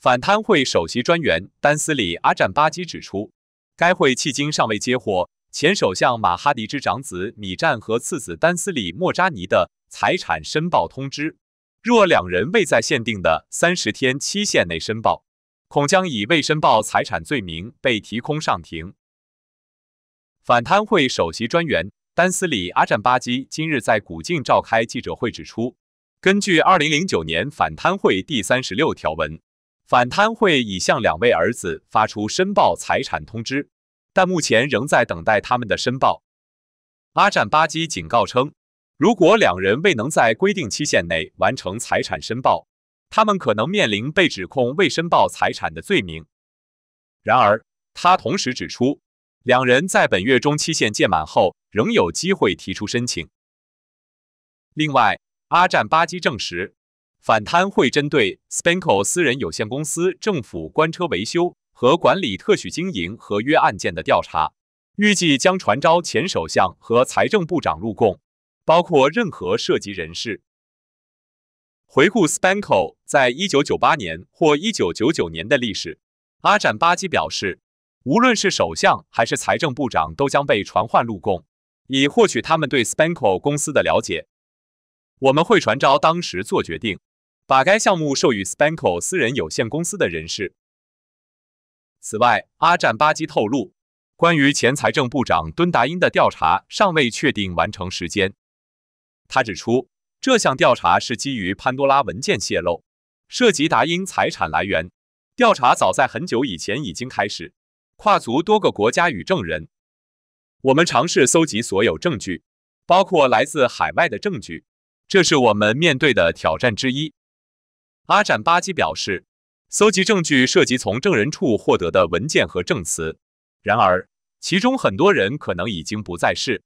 反贪会首席专员丹斯里阿占巴基指出，该会迄今尚未接获前首相马哈迪之长子米占和次子丹斯里莫扎尼的财产申报通知。若两人未在限定的三十天期限内申报，恐将以未申报财产罪名被提空上庭。反贪会首席专员丹斯里阿占巴基今日在古晋召开记者会指出，根据2009年反贪会第三十六条文。反贪会已向两位儿子发出申报财产通知，但目前仍在等待他们的申报。阿占巴基警告称，如果两人未能在规定期限内完成财产申报，他们可能面临被指控未申报财产的罪名。然而，他同时指出，两人在本月中期限届满后仍有机会提出申请。另外，阿占巴基证实。反贪会针对 Spanco 私人有限公司政府官车维修和管理特许经营合约案件的调查，预计将传召前首相和财政部长入供，包括任何涉及人士。回顾 Spanco 在1998年或1999年的历史，阿展巴基表示，无论是首相还是财政部长都将被传唤入供，以获取他们对 Spanco 公司的了解。我们会传召当时做决定。把该项目授予 Spanco 私人有限公司的人士。此外，阿占巴基透露，关于前财政部长敦达因的调查尚未确定完成时间。他指出，这项调查是基于潘多拉文件泄露，涉及达因财产来源。调查早在很久以前已经开始，跨足多个国家与证人。我们尝试搜集所有证据，包括来自海外的证据，这是我们面对的挑战之一。阿展巴基表示，搜集证据涉及从证人处获得的文件和证词，然而其中很多人可能已经不在世。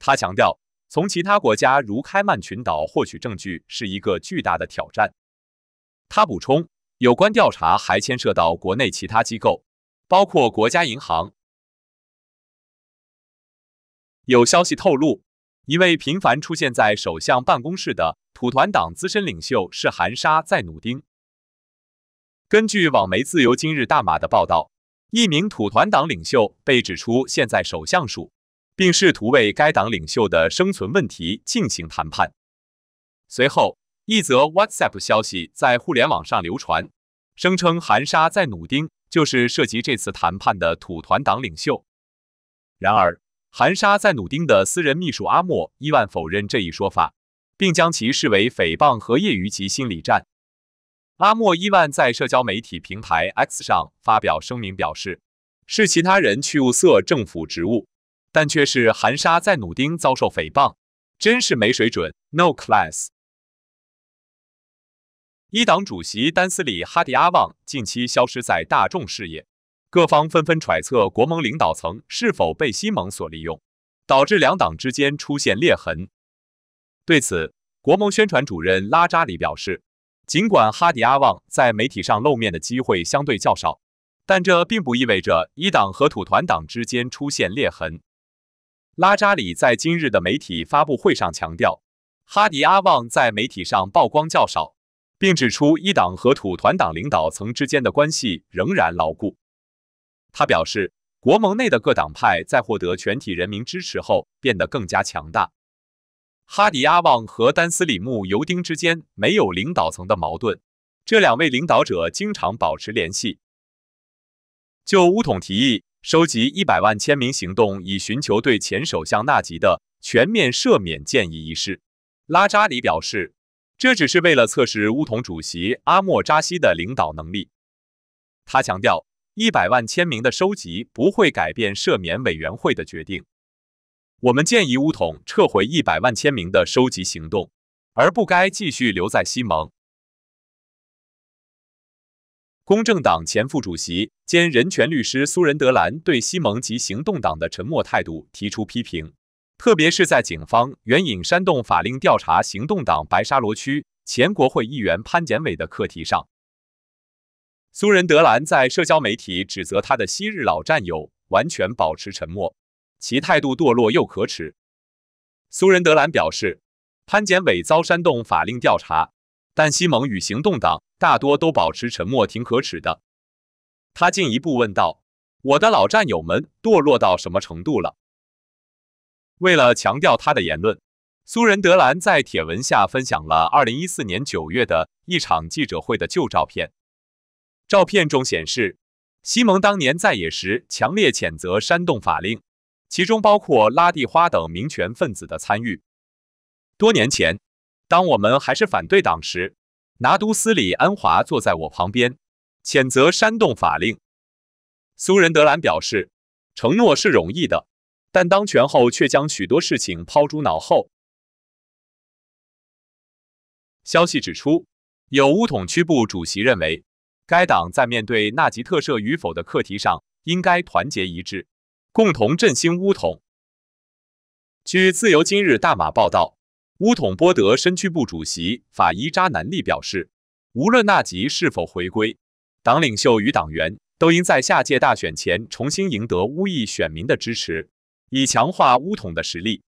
他强调，从其他国家如开曼群岛获取证据是一个巨大的挑战。他补充，有关调查还牵涉到国内其他机构，包括国家银行。有消息透露。一位频繁出现在首相办公室的土团党资深领袖是韩沙在努丁。根据网媒《自由今日大马》的报道，一名土团党领袖被指出现在首相署，并试图为该党领袖的生存问题进行谈判。随后，一则 WhatsApp 消息在互联网上流传，声称韩沙在努丁就是涉及这次谈判的土团党领袖。然而，韩沙在努丁的私人秘书阿莫伊万否认这一说法，并将其视为诽谤和业余级心理战。阿莫伊万在社交媒体平台 X 上发表声明表示：“是其他人去物色政府职务，但却是韩沙在努丁遭受诽谤，真是没水准，no class。”一党主席丹斯里哈迪阿旺近期消失在大众视野。各方纷纷揣测国盟领导层是否被西盟所利用，导致两党之间出现裂痕。对此，国盟宣传主任拉扎里表示，尽管哈迪阿旺在媒体上露面的机会相对较少，但这并不意味着一党和土团党之间出现裂痕。拉扎里在今日的媒体发布会上强调，哈迪阿旺在媒体上曝光较少，并指出一党和土团党领导层之间的关系仍然牢固。他表示，国盟内的各党派在获得全体人民支持后变得更加强大。哈迪阿旺和丹斯里木尤丁之间没有领导层的矛盾，这两位领导者经常保持联系。就乌统提议收集一百万签名行动以寻求对前首相纳吉的全面赦免建议一事，拉扎里表示，这只是为了测试乌统主席阿莫扎西的领导能力。他强调。一百万签名的收集不会改变赦免委员会的决定。我们建议乌统撤回一百万签名的收集行动，而不该继续留在西盟。公正党前副主席兼人权律师苏仁德兰对西盟及行动党的沉默态度提出批评，特别是在警方援引煽动法令调查行动党白沙罗区前国会议员潘检伟的课题上。苏仁德兰在社交媒体指责他的昔日老战友完全保持沉默，其态度堕落又可耻。苏仁德兰表示，潘检伟遭煽动法令调查，但西蒙与行动党大多都保持沉默，挺可耻的。他进一步问道：“我的老战友们堕落到什么程度了？”为了强调他的言论，苏仁德兰在帖文下分享了2014年9月的一场记者会的旧照片。照片中显示，西蒙当年在野时强烈谴责煽动法令，其中包括拉蒂花等民权分子的参与。多年前，当我们还是反对党时，拿督斯里安华坐在我旁边，谴责煽动法令。苏仁德兰表示，承诺是容易的，但当权后却将许多事情抛诸脑后。消息指出，有乌统区部主席认为。该党在面对纳吉特赦与否的课题上，应该团结一致，共同振兴乌统。据《自由今日》大马报道，乌统波德身区部主席法伊扎南利表示，无论纳吉是否回归，党领袖与党员都应在下届大选前重新赢得乌裔选民的支持，以强化乌统的实力。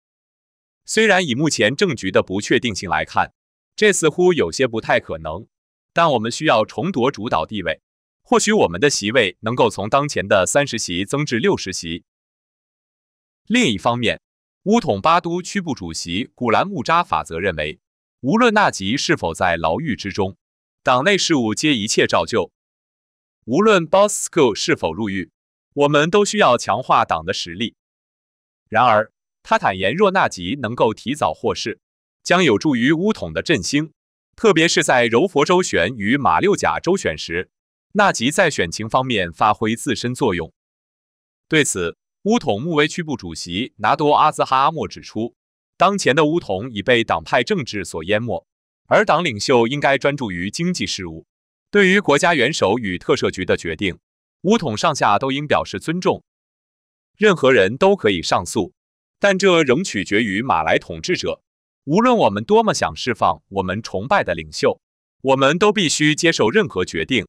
虽然以目前政局的不确定性来看，这似乎有些不太可能。但我们需要重夺主导地位，或许我们的席位能够从当前的三十席增至六十席。另一方面，乌统巴都区部主席古兰穆扎法则认为，无论纳吉是否在牢狱之中，党内事务皆一切照旧。无论 Boss o o l 是否入狱，我们都需要强化党的实力。然而，他坦言，若纳吉能够提早获释，将有助于乌统的振兴。特别是在柔佛周旋与马六甲周旋时，纳吉在选情方面发挥自身作用。对此，乌统穆威区部主席拿多阿兹哈阿莫指出，当前的乌统已被党派政治所淹没，而党领袖应该专注于经济事务。对于国家元首与特赦局的决定，乌统上下都应表示尊重。任何人都可以上诉，但这仍取决于马来统治者。无论我们多么想释放我们崇拜的领袖，我们都必须接受任何决定。